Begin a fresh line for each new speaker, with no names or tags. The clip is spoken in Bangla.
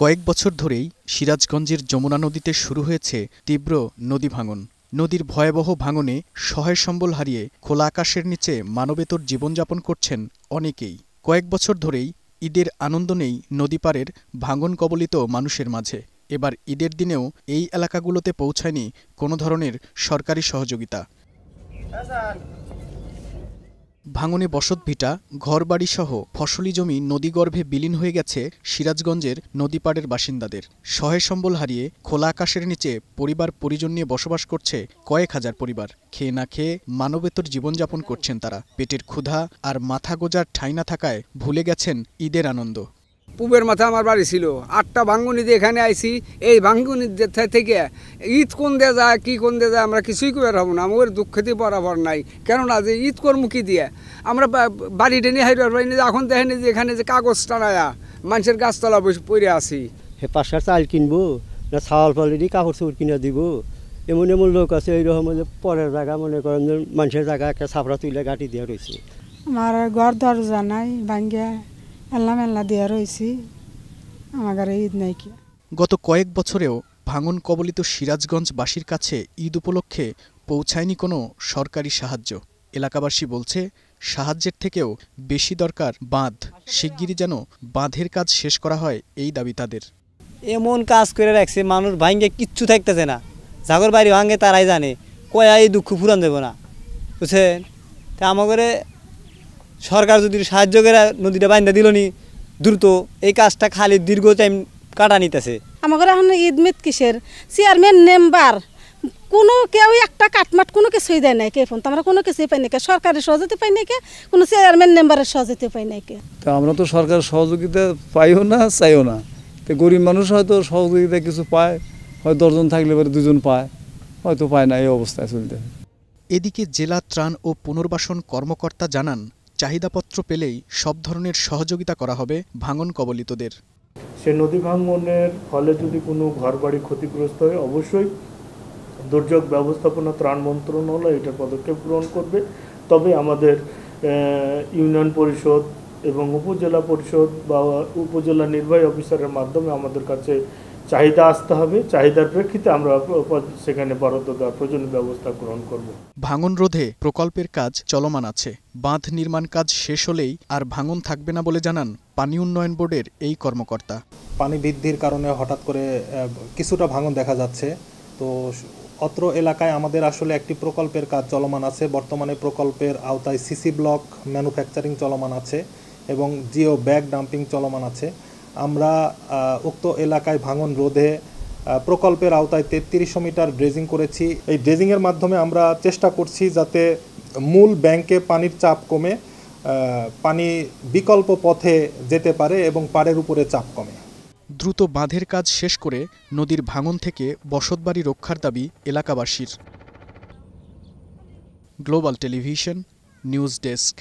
কয়েক বছর ধরেই সিরাজগঞ্জের যমুনা নদীতে শুরু হয়েছে তীব্র নদী ভাঙন নদীর ভয়াবহ ভাঙনে সহায় সম্বল হারিয়ে খোলা আকাশের নিচে মানবেতর জীবনযাপন করছেন অনেকেই কয়েক বছর ধরেই ঈদের আনন্দ নেই নদীপাড়ের ভাঙন কবলিত মানুষের মাঝে এবার ঈদের দিনেও এই এলাকাগুলোতে পৌঁছায়নি কোনো ধরনের সরকারি সহযোগিতা আচ্ছা, ভাঙনে বসতভিটা ঘরবাড়িসহ ফসলি জমি নদীগর্ভে বিলীন হয়ে গেছে সিরাজগঞ্জের নদীপাড়ের বাসিন্দাদের সহে সম্বল হারিয়ে খোলা আকাশের নিচে পরিবার পরিজন নিয়ে বসবাস করছে কয়েক হাজার পরিবার খেয়ে না খেয়ে মানবেতর জীবনযাপন করছেন তারা পেটের ক্ষুধা আর মাথা গোজার ঠাই না থাকায় ভুলে গেছেন ঈদের আনন্দ
পূবের মাথা আমার বাড়ি ছিল আটটা ভাঙ্গুনি দিয়ে এখানে আইছি এই ভাঙ্গুনি থেকে ঈদ কোন দিয়ে যায় কি কোন দিয়ে যায় আমরা কিছুই করে হবো না আমার দুঃখতে বরাবর নাই কেননা যে ঈদ করমু কি দিয়ে আমরা বাড়ি টেনে হাইডার পাইনি এখন দেখেনি যে এখানে যে কাগজ টানায়া মানুষের গাছতলা বসে পড়ে আসি হে পাশার চাল কিনবো না ছাওয়াল ফালি কাপড় চোপড় কিনে দিব এমন এমন লোক আছে রকম যে পরের জায়গা মনে করেন যে মানুষের জায়গা একটা ছাপড়া তুলে গাঁটি দিয়ে রয়েছে
আমার ঘর দরজা নাই ভাঙ্গিয়া আল্লাহ আল্লাহ দেওয়া রয়েছি আমার ঈদ নাই কি
গত কয়েক বছরেও ভাঙন কবলিত সিরাজগঞ্জবাসীর কাছে ঈদ উপলক্ষে পৌঁছায়নি কোনো সরকারি সাহায্য এলাকাবাসী বলছে সাহায্যের থেকেও বেশি দরকার বাঁধ শিগগিরই যেন বাঁধের কাজ শেষ করা হয় এই দাবি তাদের
এমন কাজ করে রাখছে মানুষ ভাঙ্গে কিচ্ছু থাকতেছে না জাগর বাড়ি ভাঙে তারাই জানে কয়াই দুঃখ ফুরান দেব না বুঝছেন তা আমাদের সরকার যদি সাহায্য করে নদীটা বাইন্দা দিল নি দ্রুত এই কাজটা খালি দীর্ঘ টাইম কাটা নিতেছে
আমাদের এখন ঈদ মিত কিসের চেয়ারম্যান মেম্বার কোনো কেউ একটা কাটমাট কোনো কিছুই দেয় নাই কে ফোন আমরা কোনো কিছুই পাই নাকি সরকারের সহযোগিতা পাই নাকি কোনো চেয়ারম্যান মেম্বারের সহযোগিতা পাই নাকি
তো আমরা তো সরকারের সহযোগিতা পাইও না চাইও না তো গরিব মানুষ হয়তো সহযোগিতা কিছু পায় হয়তো দশজন থাকলে পরে দুজন পায় হয়তো পায় না এই অবস্থায় চলতে এদিকে জেলা ত্রাণ ও
পুনর্বাসন কর্মকর্তা জানান চাহিদাপত্র পেলেই সব ধরনের সহযোগিতা করা হবে ভাঙন
কবলিতদের সে নদী ভাঙনের ফলে যদি কোনো ঘর বাড়ি ক্ষতিগ্রস্ত হয় অবশ্যই দুর্যোগ ব্যবস্থাপনা ত্রাণ মন্ত্রণালয় এটা পদক্ষেপ গ্রহণ করবে তবে আমাদের ইউনিয়ন পরিষদ এবং উপজেলা পরিষদ বা উপজেলা নির্বাহী অফিসারের মাধ্যমে আমাদের কাছে চাহিদা আসতে হবে চাহিদার প্রেক্ষিতে আমরা সেখানে বরাদ্দ দেওয়ার প্রয়োজন ব্যবস্থা গ্রহণ করব
ভাঙন রোধে প্রকল্পের কাজ চলমান আছে বাঁধ নির্মাণ কাজ শেষ হলেই আর ভাঙন থাকবে না বলে জানান পানি উন্নয়ন
বোর্ডের এই কর্মকর্তা পানি বৃদ্ধির কারণে হঠাৎ করে কিছুটা ভাঙন দেখা যাচ্ছে তো অত্র এলাকায় আমাদের আসলে একটি প্রকল্পের কাজ চলমান আছে বর্তমানে প্রকল্পের আওতায় সিসি ব্লক ম্যানুফ্যাকচারিং চলমান আছে এবং জিও ব্যাগ ডাম্পিং চলমান আছে আমরা উক্ত এলাকায় ভাঙন রোধে প্রকল্পের আওতায় তেত্রিশশো মিটার ড্রেজিং করেছি এই ড্রেজিংয়ের মাধ্যমে আমরা চেষ্টা করছি যাতে মূল ব্যাংকে পানির চাপ কমে পানি বিকল্প পথে যেতে পারে এবং পাড়ের উপরে চাপ কমে
দ্রুত বাঁধের কাজ শেষ করে নদীর ভাঙন থেকে বসতবাড়ি রক্ষার দাবি এলাকাবাসীর গ্লোবাল টেলিভিশন
নিউজ ডেস্ক